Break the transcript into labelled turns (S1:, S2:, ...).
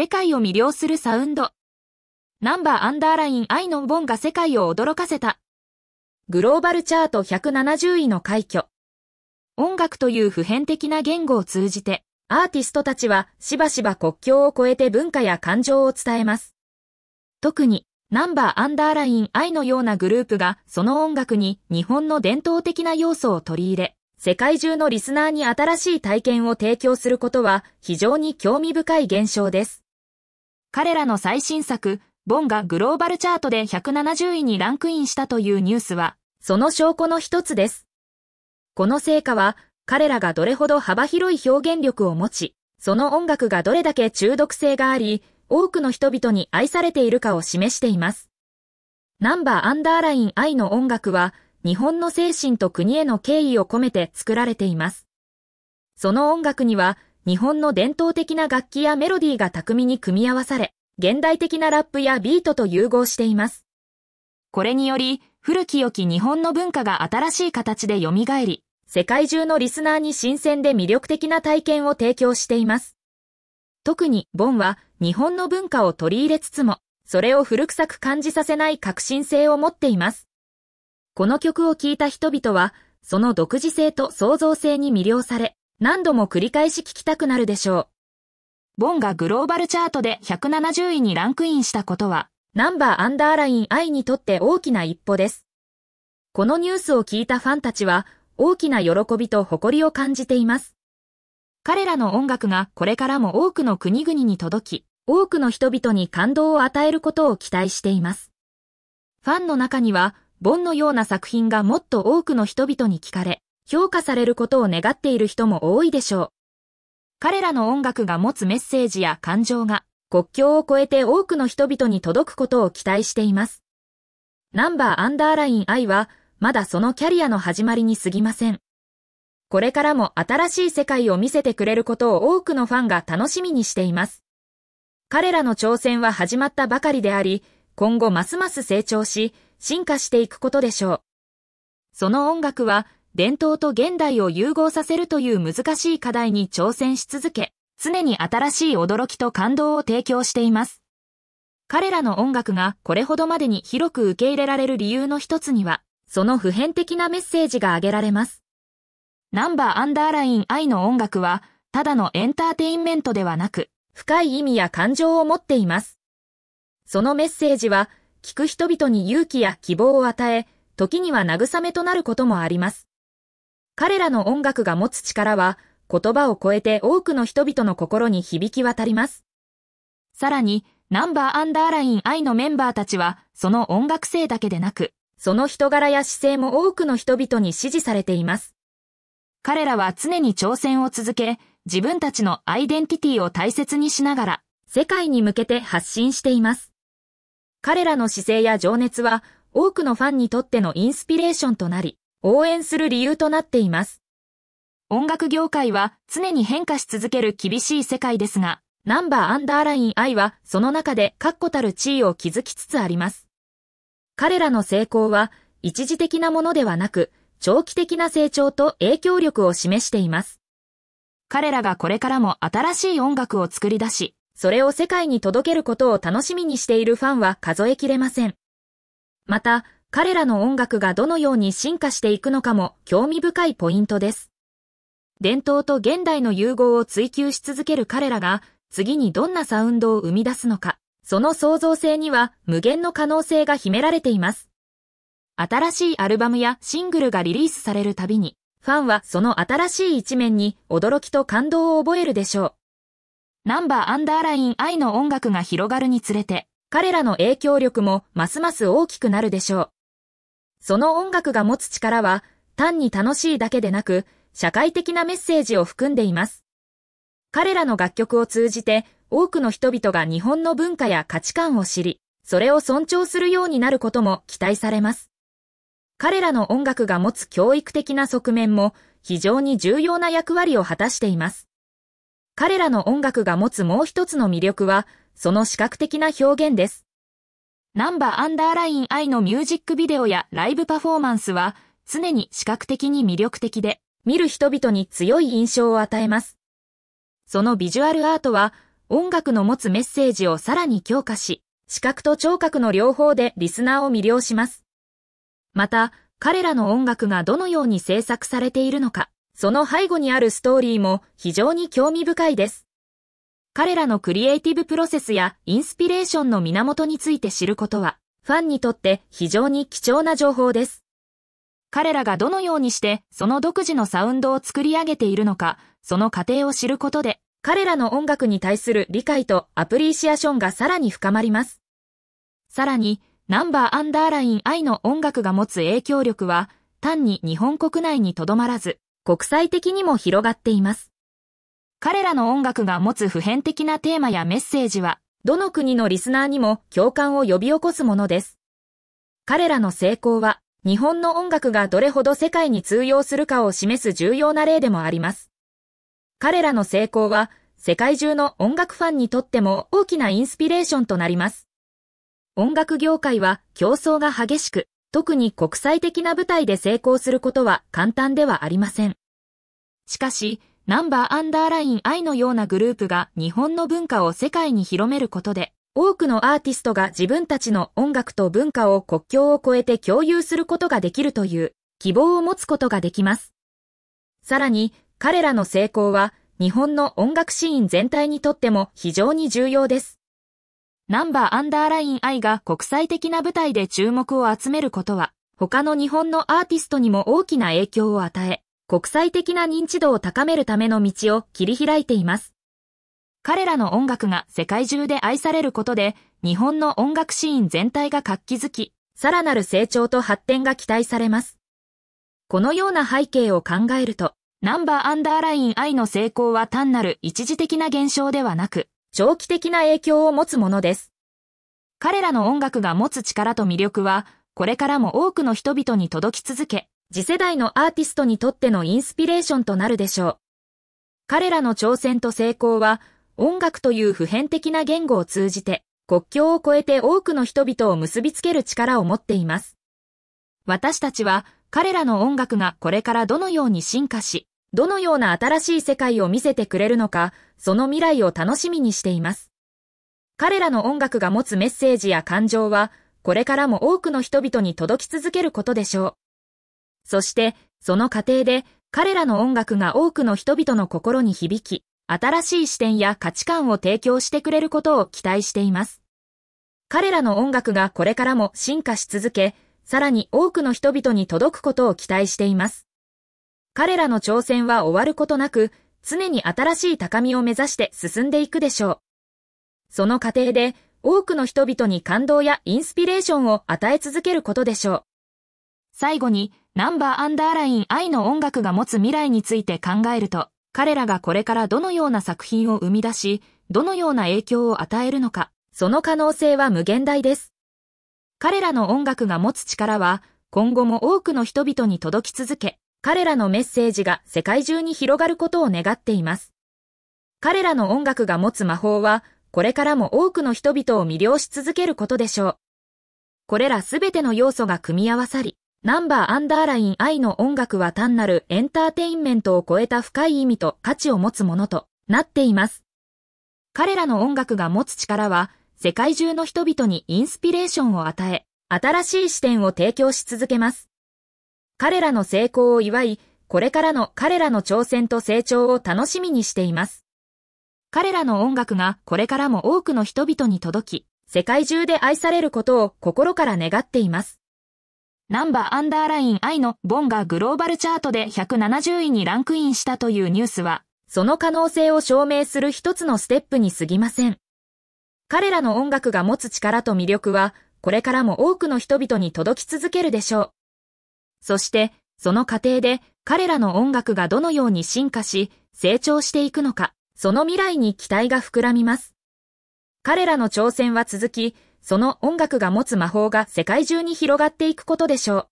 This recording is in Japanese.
S1: 世界を魅了するサウンド。ナンバーアンダーライン愛のボンが世界を驚かせた。グローバルチャート170位の快挙。音楽という普遍的な言語を通じて、アーティストたちはしばしば国境を越えて文化や感情を伝えます。特に、ナンバーアンダーライン愛のようなグループがその音楽に日本の伝統的な要素を取り入れ、世界中のリスナーに新しい体験を提供することは非常に興味深い現象です。彼らの最新作、ボンがグローバルチャートで170位にランクインしたというニュースは、その証拠の一つです。この成果は、彼らがどれほど幅広い表現力を持ち、その音楽がどれだけ中毒性があり、多くの人々に愛されているかを示しています。ナンバーアンダーライン愛の音楽は、日本の精神と国への敬意を込めて作られています。その音楽には、日本の伝統的な楽器やメロディーが巧みに組み合わされ、現代的なラップやビートと融合しています。これにより、古き良き日本の文化が新しい形で蘇り、世界中のリスナーに新鮮で魅力的な体験を提供しています。特に、ボンは日本の文化を取り入れつつも、それを古臭く感じさせない革新性を持っています。この曲を聴いた人々は、その独自性と創造性に魅了され、何度も繰り返し聞きたくなるでしょう。ボンがグローバルチャートで170位にランクインしたことは、ナンバーアンダーライン I にとって大きな一歩です。このニュースを聞いたファンたちは、大きな喜びと誇りを感じています。彼らの音楽がこれからも多くの国々に届き、多くの人々に感動を与えることを期待しています。ファンの中には、ボンのような作品がもっと多くの人々に聞かれ、評価されることを願っている人も多いでしょう。彼らの音楽が持つメッセージや感情が国境を越えて多くの人々に届くことを期待しています。ナンバーアンダーライン I はまだそのキャリアの始まりに過ぎません。これからも新しい世界を見せてくれることを多くのファンが楽しみにしています。彼らの挑戦は始まったばかりであり、今後ますます成長し、進化していくことでしょう。その音楽は伝統と現代を融合させるという難しい課題に挑戦し続け、常に新しい驚きと感動を提供しています。彼らの音楽がこれほどまでに広く受け入れられる理由の一つには、その普遍的なメッセージが挙げられます。ナンバーアンダーライン愛の音楽は、ただのエンターテインメントではなく、深い意味や感情を持っています。そのメッセージは、聞く人々に勇気や希望を与え、時には慰めとなることもあります。彼らの音楽が持つ力は、言葉を超えて多くの人々の心に響き渡ります。さらに、ナンバーアンダーライン I のメンバーたちは、その音楽性だけでなく、その人柄や姿勢も多くの人々に支持されています。彼らは常に挑戦を続け、自分たちのアイデンティティを大切にしながら、世界に向けて発信しています。彼らの姿勢や情熱は、多くのファンにとってのインスピレーションとなり、応援する理由となっています。音楽業界は常に変化し続ける厳しい世界ですが、ナンバーアンダーライン I はその中で確固たる地位を築きつつあります。彼らの成功は一時的なものではなく、長期的な成長と影響力を示しています。彼らがこれからも新しい音楽を作り出し、それを世界に届けることを楽しみにしているファンは数えきれません。また、彼らの音楽がどのように進化していくのかも興味深いポイントです。伝統と現代の融合を追求し続ける彼らが、次にどんなサウンドを生み出すのか、その創造性には無限の可能性が秘められています。新しいアルバムやシングルがリリースされるたびに、ファンはその新しい一面に驚きと感動を覚えるでしょう。ナンバーアンダーライン愛の音楽が広がるにつれて、彼らの影響力もますます大きくなるでしょう。その音楽が持つ力は、単に楽しいだけでなく、社会的なメッセージを含んでいます。彼らの楽曲を通じて、多くの人々が日本の文化や価値観を知り、それを尊重するようになることも期待されます。彼らの音楽が持つ教育的な側面も非常に重要な役割を果たしています。彼らの音楽が持つもう一つの魅力は、その視覚的な表現です。ナンバーアンダーライン I のミュージックビデオやライブパフォーマンスは常に視覚的に魅力的で、見る人々に強い印象を与えます。そのビジュアルアートは音楽の持つメッセージをさらに強化し、視覚と聴覚の両方でリスナーを魅了します。また、彼らの音楽がどのように制作されているのか、その背後にあるストーリーも非常に興味深いです。彼らのクリエイティブプロセスやインスピレーションの源について知ることは、ファンにとって非常に貴重な情報です。彼らがどのようにしてその独自のサウンドを作り上げているのか、その過程を知ることで、彼らの音楽に対する理解とアプリシアションがさらに深まります。さらに、ナンバーアンダーライン I の音楽が持つ影響力は、単に日本国内にとどまらず、国際的にも広がっています。彼らの音楽が持つ普遍的なテーマやメッセージは、どの国のリスナーにも共感を呼び起こすものです。彼らの成功は、日本の音楽がどれほど世界に通用するかを示す重要な例でもあります。彼らの成功は、世界中の音楽ファンにとっても大きなインスピレーションとなります。音楽業界は競争が激しく、特に国際的な舞台で成功することは簡単ではありません。しかし、ナンバーアンダーライン I のようなグループが日本の文化を世界に広めることで、多くのアーティストが自分たちの音楽と文化を国境を越えて共有することができるという希望を持つことができます。さらに、彼らの成功は日本の音楽シーン全体にとっても非常に重要です。ナンバーアンダーライン I が国際的な舞台で注目を集めることは、他の日本のアーティストにも大きな影響を与え、国際的な認知度を高めるための道を切り開いています。彼らの音楽が世界中で愛されることで、日本の音楽シーン全体が活気づき、さらなる成長と発展が期待されます。このような背景を考えると、ナンバーアンダーライン I の成功は単なる一時的な現象ではなく、長期的な影響を持つものです。彼らの音楽が持つ力と魅力は、これからも多くの人々に届き続け、次世代のアーティストにとってのインスピレーションとなるでしょう。彼らの挑戦と成功は、音楽という普遍的な言語を通じて、国境を越えて多くの人々を結びつける力を持っています。私たちは、彼らの音楽がこれからどのように進化し、どのような新しい世界を見せてくれるのか、その未来を楽しみにしています。彼らの音楽が持つメッセージや感情は、これからも多くの人々に届き続けることでしょう。そして、その過程で、彼らの音楽が多くの人々の心に響き、新しい視点や価値観を提供してくれることを期待しています。彼らの音楽がこれからも進化し続け、さらに多くの人々に届くことを期待しています。彼らの挑戦は終わることなく、常に新しい高みを目指して進んでいくでしょう。その過程で、多くの人々に感動やインスピレーションを与え続けることでしょう。最後に、ナンバーアンダーライン愛の音楽が持つ未来について考えると、彼らがこれからどのような作品を生み出し、どのような影響を与えるのか、その可能性は無限大です。彼らの音楽が持つ力は、今後も多くの人々に届き続け、彼らのメッセージが世界中に広がることを願っています。彼らの音楽が持つ魔法は、これからも多くの人々を魅了し続けることでしょう。これらすべての要素が組み合わさり、ナンバーアンダーライン I の音楽は単なるエンターテインメントを超えた深い意味と価値を持つものとなっています。彼らの音楽が持つ力は、世界中の人々にインスピレーションを与え、新しい視点を提供し続けます。彼らの成功を祝い、これからの彼らの挑戦と成長を楽しみにしています。彼らの音楽がこれからも多くの人々に届き、世界中で愛されることを心から願っています。ナンバーアンダーライン I のボンがグローバルチャートで170位にランクインしたというニュースは、その可能性を証明する一つのステップに過ぎません。彼らの音楽が持つ力と魅力は、これからも多くの人々に届き続けるでしょう。そして、その過程で彼らの音楽がどのように進化し、成長していくのか、その未来に期待が膨らみます。彼らの挑戦は続き、その音楽が持つ魔法が世界中に広がっていくことでしょう。